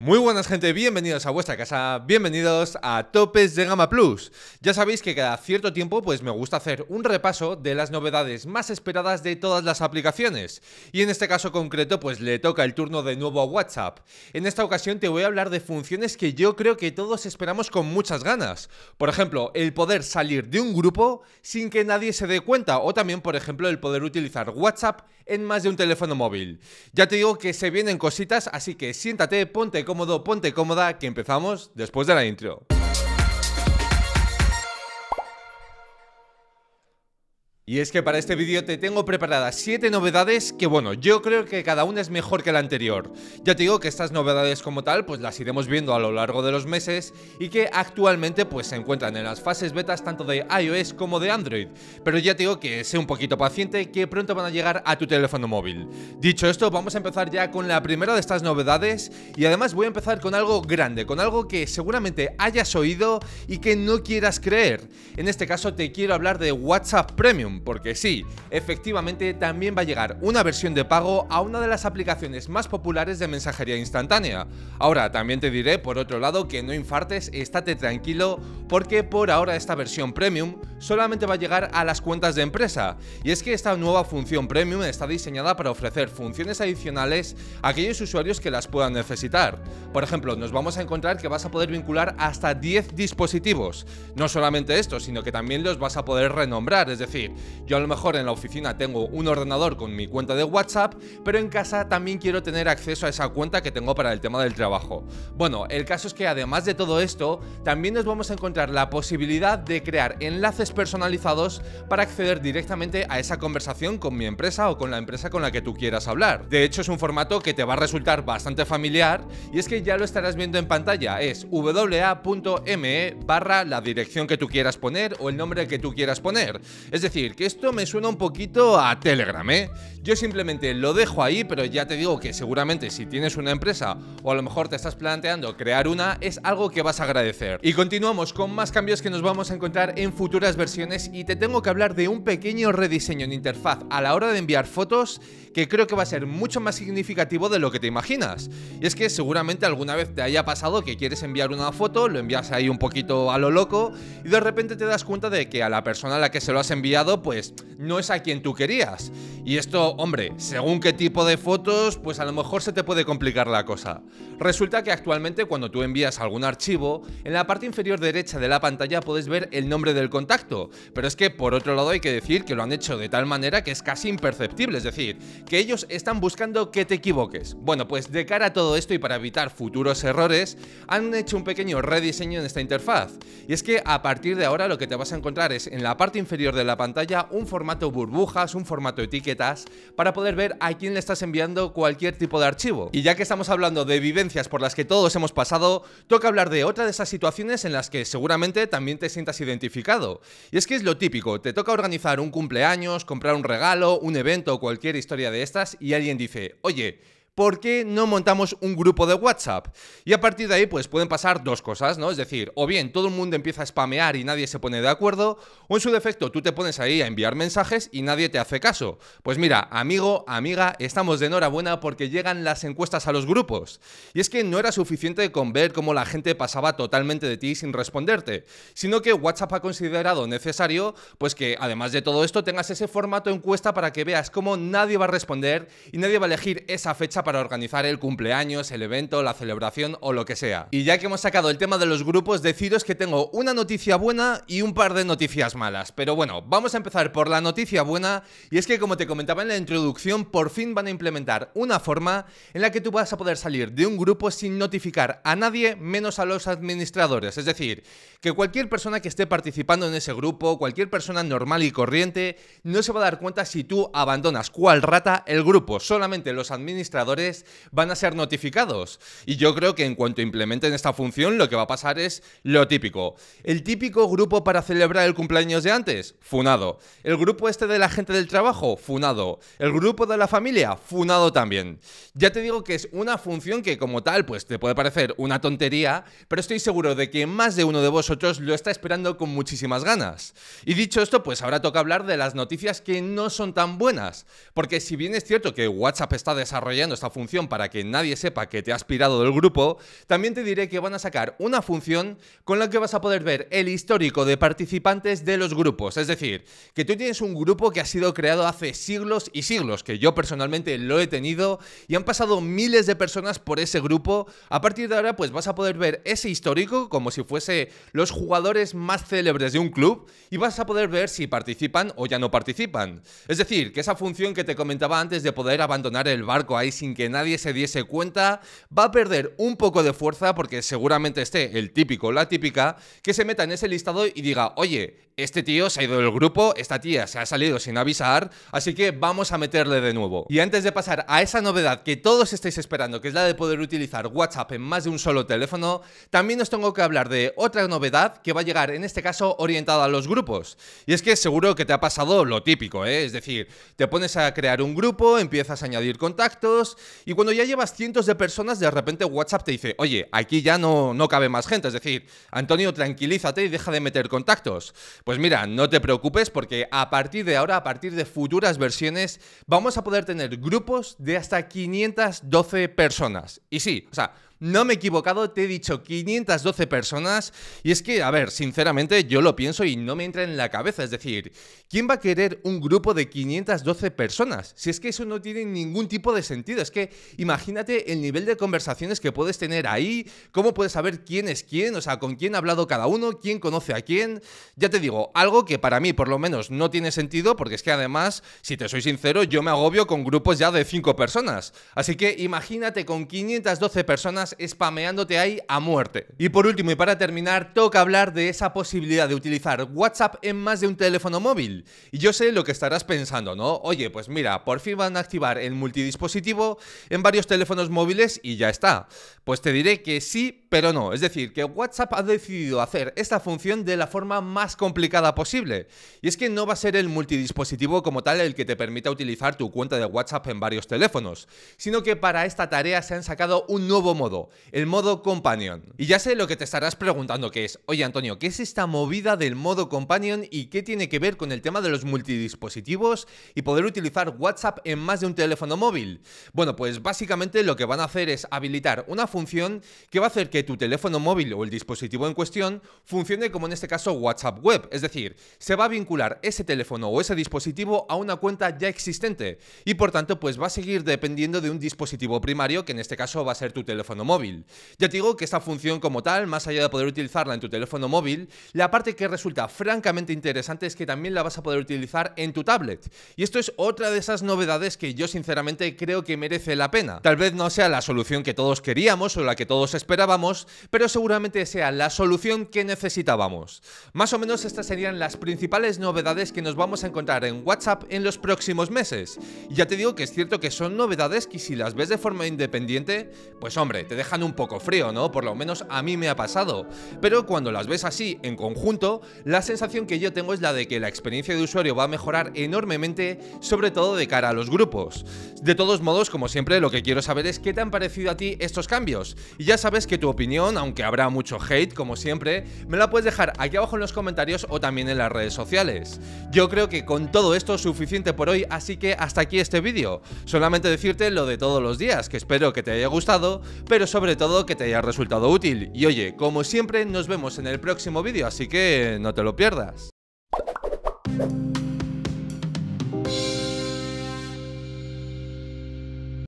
Muy buenas gente, bienvenidos a vuestra casa, bienvenidos a Topes de Gama Plus. Ya sabéis que cada cierto tiempo pues me gusta hacer un repaso de las novedades más esperadas de todas las aplicaciones. Y en este caso concreto pues le toca el turno de nuevo a WhatsApp. En esta ocasión te voy a hablar de funciones que yo creo que todos esperamos con muchas ganas. Por ejemplo, el poder salir de un grupo sin que nadie se dé cuenta o también por ejemplo el poder utilizar WhatsApp en más de un teléfono móvil. Ya te digo que se vienen cositas, así que siéntate, ponte cómodo, ponte cómoda, que empezamos después de la intro. Y es que para este vídeo te tengo preparadas 7 novedades que bueno, yo creo que cada una es mejor que la anterior. Ya te digo que estas novedades como tal pues las iremos viendo a lo largo de los meses y que actualmente pues se encuentran en las fases betas tanto de iOS como de Android. Pero ya te digo que sé un poquito paciente que pronto van a llegar a tu teléfono móvil. Dicho esto vamos a empezar ya con la primera de estas novedades y además voy a empezar con algo grande, con algo que seguramente hayas oído y que no quieras creer. En este caso te quiero hablar de WhatsApp Premium porque sí, efectivamente también va a llegar una versión de pago a una de las aplicaciones más populares de mensajería instantánea. Ahora, también te diré, por otro lado, que no infartes, estate tranquilo, porque por ahora esta versión premium solamente va a llegar a las cuentas de empresa. Y es que esta nueva función Premium está diseñada para ofrecer funciones adicionales a aquellos usuarios que las puedan necesitar. Por ejemplo, nos vamos a encontrar que vas a poder vincular hasta 10 dispositivos. No solamente esto, sino que también los vas a poder renombrar. Es decir, yo a lo mejor en la oficina tengo un ordenador con mi cuenta de WhatsApp, pero en casa también quiero tener acceso a esa cuenta que tengo para el tema del trabajo. Bueno, el caso es que además de todo esto, también nos vamos a encontrar la posibilidad de crear enlaces personalizados para acceder directamente a esa conversación con mi empresa o con la empresa con la que tú quieras hablar. De hecho, es un formato que te va a resultar bastante familiar y es que ya lo estarás viendo en pantalla, es www.me barra la dirección que tú quieras poner o el nombre que tú quieras poner. Es decir, que esto me suena un poquito a Telegram, ¿eh? Yo simplemente lo dejo ahí, pero ya te digo que seguramente si tienes una empresa o a lo mejor te estás planteando crear una, es algo que vas a agradecer. Y continuamos con más cambios que nos vamos a encontrar en futuras versiones y te tengo que hablar de un pequeño rediseño en interfaz a la hora de enviar fotos que creo que va a ser mucho más significativo de lo que te imaginas. Y es que seguramente alguna vez te haya pasado que quieres enviar una foto, lo envías ahí un poquito a lo loco y de repente te das cuenta de que a la persona a la que se lo has enviado pues no es a quien tú querías. Y esto, hombre, según qué tipo de fotos, pues a lo mejor se te puede complicar la cosa. Resulta que actualmente cuando tú envías algún archivo, en la parte inferior derecha de la pantalla puedes ver el nombre del contacto pero es que por otro lado hay que decir que lo han hecho de tal manera que es casi imperceptible, es decir, que ellos están buscando que te equivoques. Bueno, pues de cara a todo esto y para evitar futuros errores, han hecho un pequeño rediseño en esta interfaz. Y es que a partir de ahora lo que te vas a encontrar es en la parte inferior de la pantalla un formato burbujas, un formato etiquetas, para poder ver a quién le estás enviando cualquier tipo de archivo. Y ya que estamos hablando de vivencias por las que todos hemos pasado, toca hablar de otra de esas situaciones en las que seguramente también te sientas identificado. Y es que es lo típico, te toca organizar un cumpleaños, comprar un regalo, un evento o cualquier historia de estas y alguien dice, oye, ¿por qué no montamos un grupo de WhatsApp? Y a partir de ahí, pues pueden pasar dos cosas, ¿no? Es decir, o bien todo el mundo empieza a spamear y nadie se pone de acuerdo, o en su defecto tú te pones ahí a enviar mensajes y nadie te hace caso. Pues mira, amigo, amiga, estamos de enhorabuena porque llegan las encuestas a los grupos. Y es que no era suficiente con ver cómo la gente pasaba totalmente de ti sin responderte, sino que WhatsApp ha considerado necesario, pues que además de todo esto tengas ese formato encuesta para que veas cómo nadie va a responder y nadie va a elegir esa fecha para organizar el cumpleaños, el evento, la celebración o lo que sea. Y ya que hemos sacado el tema de los grupos, deciros que tengo una noticia buena y un par de noticias malas. Pero bueno, vamos a empezar por la noticia buena y es que como te comentaba en la introducción, por fin van a implementar una forma en la que tú vas a poder salir de un grupo sin notificar a nadie menos a los administradores. Es decir, que cualquier persona que esté participando en ese grupo, cualquier persona normal y corriente, no se va a dar cuenta si tú abandonas cual rata el grupo. Solamente los administradores van a ser notificados. Y yo creo que en cuanto implementen esta función, lo que va a pasar es lo típico. El típico grupo para celebrar el cumpleaños de antes, funado. El grupo este de la gente del trabajo, funado. El grupo de la familia, funado también. Ya te digo que es una función que como tal, pues te puede parecer una tontería, pero estoy seguro de que más de uno de vosotros lo está esperando con muchísimas ganas. Y dicho esto, pues ahora toca hablar de las noticias que no son tan buenas. Porque si bien es cierto que WhatsApp está desarrollando esta función para que nadie sepa que te has pirado del grupo, también te diré que van a sacar una función con la que vas a poder ver el histórico de participantes de los grupos. Es decir, que tú tienes un grupo que ha sido creado hace siglos y siglos, que yo personalmente lo he tenido y han pasado miles de personas por ese grupo. A partir de ahora, pues vas a poder ver ese histórico como si fuese los jugadores más célebres de un club y vas a poder ver si participan o ya no participan. Es decir, que esa función que te comentaba antes de poder abandonar el barco ahí sin que nadie se diese cuenta, va a perder un poco de fuerza porque seguramente esté el típico la típica que se meta en ese listado y diga, oye, este tío se ha ido del grupo, esta tía se ha salido sin avisar, así que vamos a meterle de nuevo. Y antes de pasar a esa novedad que todos estáis esperando, que es la de poder utilizar WhatsApp en más de un solo teléfono, también os tengo que hablar de otra novedad que va a llegar, en este caso, orientada a los grupos. Y es que seguro que te ha pasado lo típico, ¿eh? es decir, te pones a crear un grupo, empiezas a añadir contactos y cuando ya llevas cientos de personas, de repente WhatsApp te dice, oye, aquí ya no, no cabe más gente, es decir, Antonio, tranquilízate y deja de meter contactos. Pues mira, no te preocupes porque a partir de ahora, a partir de futuras versiones, vamos a poder tener grupos de hasta 512 personas. Y sí, o sea, no me he equivocado, te he dicho 512 personas. Y es que, a ver, sinceramente yo lo pienso y no me entra en la cabeza. Es decir, ¿quién va a querer un grupo de 512 personas? Si es que eso no tiene ningún tipo de sentido. Es que imagínate el nivel de conversaciones que puedes tener ahí, cómo puedes saber quién es quién, o sea, con quién ha hablado cada uno, quién conoce a quién. Ya te digo, algo que para mí por lo menos no tiene sentido, porque es que además, si te soy sincero, yo me agobio con grupos ya de 5 personas. Así que imagínate con 512 personas ahí a muerte. Y por último y para terminar, toca hablar de esa posibilidad de utilizar WhatsApp en más de un teléfono móvil. Y yo sé lo que estarás pensando, ¿no? Oye, pues mira, por fin van a activar el multidispositivo en varios teléfonos móviles y ya está. Pues te diré que sí, pero no. Es decir, que WhatsApp ha decidido hacer esta función de la forma más complicada posible. Y es que no va a ser el multidispositivo como tal el que te permita utilizar tu cuenta de WhatsApp en varios teléfonos, sino que para esta tarea se han sacado un nuevo modo el modo companion. Y ya sé lo que te estarás preguntando que es, oye Antonio, ¿qué es esta movida del modo companion y qué tiene que ver con el tema de los multidispositivos y poder utilizar WhatsApp en más de un teléfono móvil? Bueno, pues básicamente lo que van a hacer es habilitar una función que va a hacer que tu teléfono móvil o el dispositivo en cuestión funcione como en este caso WhatsApp Web, es decir, se va a vincular ese teléfono o ese dispositivo a una cuenta ya existente y por tanto pues va a seguir dependiendo de un dispositivo primario que en este caso va a ser tu teléfono móvil móvil. Ya te digo que esta función como tal, más allá de poder utilizarla en tu teléfono móvil, la parte que resulta francamente interesante es que también la vas a poder utilizar en tu tablet. Y esto es otra de esas novedades que yo sinceramente creo que merece la pena. Tal vez no sea la solución que todos queríamos o la que todos esperábamos, pero seguramente sea la solución que necesitábamos. Más o menos estas serían las principales novedades que nos vamos a encontrar en WhatsApp en los próximos meses. Y ya te digo que es cierto que son novedades que si las ves de forma independiente, pues hombre, te dejan un poco frío, ¿no? Por lo menos a mí me ha pasado. Pero cuando las ves así, en conjunto, la sensación que yo tengo es la de que la experiencia de usuario va a mejorar enormemente, sobre todo de cara a los grupos. De todos modos, como siempre, lo que quiero saber es qué te han parecido a ti estos cambios. Y ya sabes que tu opinión, aunque habrá mucho hate, como siempre, me la puedes dejar aquí abajo en los comentarios o también en las redes sociales. Yo creo que con todo esto es suficiente por hoy, así que hasta aquí este vídeo. Solamente decirte lo de todos los días, que espero que te haya gustado, pero sobre todo que te haya resultado útil. Y oye, como siempre, nos vemos en el próximo vídeo, así que no te lo pierdas.